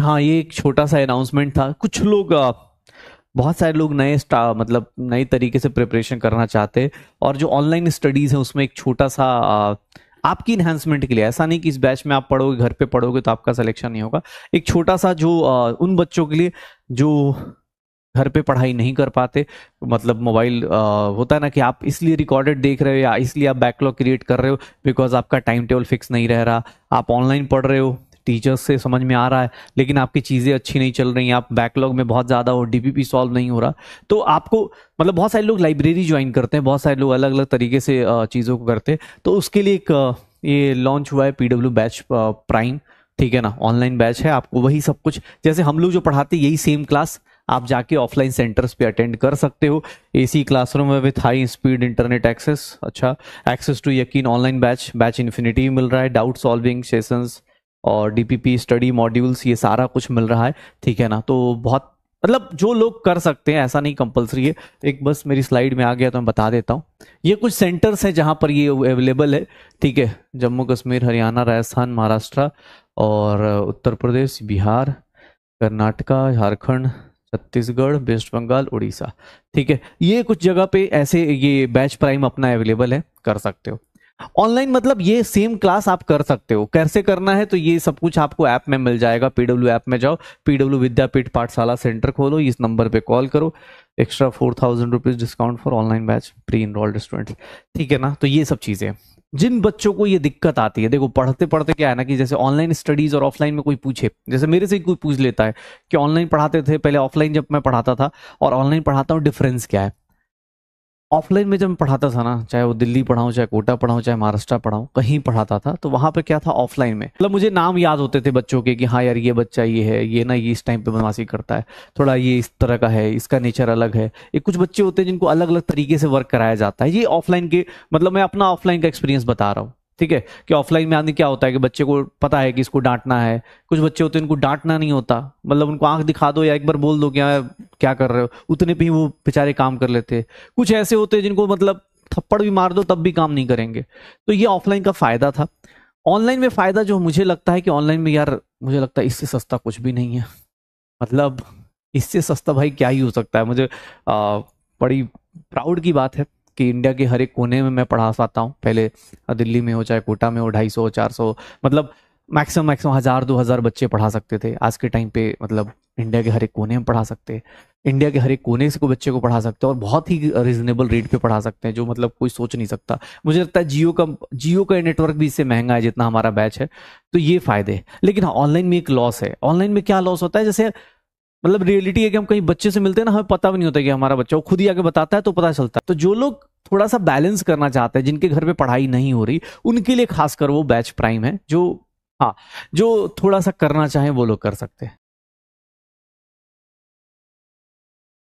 हाँ ये एक छोटा सा अनाउंसमेंट था कुछ लोग बहुत सारे लोग नए मतलब नए तरीके से प्रिपरेशन करना चाहते और जो ऑनलाइन स्टडीज़ है उसमें एक छोटा सा आपकी इन्हांसमेंट के लिए ऐसा नहीं कि इस बैच में आप पढ़ोगे घर पे पढ़ोगे तो आपका सिलेक्शन नहीं होगा एक छोटा सा जो आ, उन बच्चों के लिए जो घर पे पढ़ाई नहीं कर पाते मतलब मोबाइल होता है ना कि आप इसलिए रिकॉर्डेड देख रहे हो या इसलिए आप बैकलॉग क्रिएट कर रहे हो बिकॉज आपका टाइम टेबल फिक्स नहीं रह रहा आप ऑनलाइन पढ़ रहे हो टीचर्स से समझ में आ रहा है लेकिन आपकी चीज़ें अच्छी नहीं चल रही आप बैकलॉग में बहुत ज़्यादा हो डीपीपी सॉल्व नहीं हो रहा तो आपको मतलब बहुत सारे लोग लाइब्रेरी ज्वाइन करते हैं बहुत सारे लोग अलग अलग तरीके से चीज़ों को करते हैं तो उसके लिए एक ये लॉन्च हुआ है पी बैच प्राइम ठीक है ना ऑनलाइन बैच है आपको वही सब कुछ जैसे हम लोग जो पढ़ाते यही सेम क्लास आप जाके ऑफलाइन सेंटर्स पे अटेंड कर सकते हो एसी क्लासरूम में with high speed internet access अच्छा एक्सेस टू यकीन ऑनलाइन बैच बैच इन्फिनिटी मिल रहा है डाउट सॉल्विंग सेशंस और डीपीपी स्टडी मॉड्यूल्स ये सारा कुछ मिल रहा है ठीक है ना तो बहुत मतलब जो लोग कर सकते हैं ऐसा नहीं कंपलसरी है एक बस मेरी स्लाइड में आ गया तो मैं बता देता हूँ ये कुछ सेंटर्स हैं जहाँ पर ये अवेलेबल है ठीक है जम्मू कश्मीर हरियाणा राजस्थान महाराष्ट्र और उत्तर प्रदेश बिहार कर्नाटका झारखंड छत्तीसगढ़ वेस्ट बंगाल उड़ीसा ठीक है ये कुछ जगह पे ऐसे ये बैच प्राइम अपना अवेलेबल है कर सकते हो ऑनलाइन मतलब ये सेम क्लास आप कर सकते हो कैसे करना है तो ये सब कुछ आपको ऐप में मिल जाएगा पीडब्ल्यू ऐप में जाओ पीडब्ल्यू विद्यापीठ पाठशाला सेंटर खोलो इस नंबर पे कॉल करो extra four thousand rupees discount for online batch pre enrolled students ठीक है ना तो ये सब चीजें जिन बच्चों को ये दिक्कत आती है देखो पढ़ते पढ़ते क्या है ना कि जैसे ऑनलाइन स्टडीज और ऑफलाइन में कोई पूछे जैसे मेरे से कोई पूछ लेता है कि ऑनलाइन पढ़ाते थे पहले ऑफलाइन जब मैं पढ़ाता था और ऑनलाइन पढ़ाता हूँ डिफरेंस क्या है ऑफलाइन में जब मैं पढ़ाता था ना चाहे वो दिल्ली पढ़ाऊँ चाहे कोटा पढ़ाऊँ चाहे महाराष्ट्र पढ़ाऊँ कहीं पढ़ाता था तो वहाँ पर क्या था ऑफलाइन में मतलब मुझे नाम याद होते थे बच्चों के कि हाँ यार ये बच्चा ये है ये ना ये इस टाइम पे बदमाशी करता है थोड़ा ये इस तरह का है इसका नेचर अलग है ये कुछ बच्चे होते हैं जिनको अलग अलग तरीके से वर्क कराया जाता है ये ऑफलाइन के मतलब मैं अपना ऑफलाइन का एक्सपीरियंस बता रहा हूँ ठीक है कि ऑफलाइन में आदमी क्या होता है कि बच्चे को पता है कि इसको डांटना है कुछ बच्चे होते हैं उनको डांटना नहीं होता मतलब उनको आंख दिखा दो या एक बार बोल दो कि यार हाँ, क्या कर रहे हो उतने भी वो बेचारे काम कर लेते कुछ ऐसे होते हैं जिनको मतलब थप्पड़ भी मार दो तब भी काम नहीं करेंगे तो ये ऑफलाइन का फायदा था ऑनलाइन में फायदा जो मुझे लगता है कि ऑनलाइन में यार मुझे लगता है इससे सस्ता कुछ भी नहीं है मतलब इससे सस्ता भाई क्या ही हो सकता है मुझे आ, बड़ी प्राउड की बात है कि इंडिया के हर एक कोने में मैं पढ़ा पाता हूँ पहले दिल्ली में हो चाहे कोटा में हो ढाई सौ चार सौ मतलब मैक्सिमम मैक्सिमम हज़ार दो हज़ार बच्चे पढ़ा सकते थे आज के टाइम पे मतलब इंडिया के हर एक कोने में पढ़ा सकते इंडिया के हर एक कोने से को बच्चे को पढ़ा सकते हैं और बहुत ही रिजनेबल रेट पे पढ़ा सकते हैं जो मतलब कोई सोच नहीं सकता मुझे लगता है जियो का जियो का नेटवर्क भी इससे महंगा है जितना हमारा बैच है तो ये फायदे है लेकिन हाँ ऑनलाइन में एक लॉस है ऑनलाइन में क्या लॉस होता है जैसे मतलब रियलिटी है कि हम कहीं बच्चे से मिलते हैं ना हमें पता भी नहीं होता कि हमारा बच्चा वो खुद ही आगे बताता है तो पता चलता है तो जो लोग थोड़ा सा बैलेंस करना चाहते हैं जिनके घर पे पढ़ाई नहीं हो रही उनके लिए खासकर वो बैच प्राइम है जो हाँ जो थोड़ा सा करना चाहें वो लोग कर सकते हैं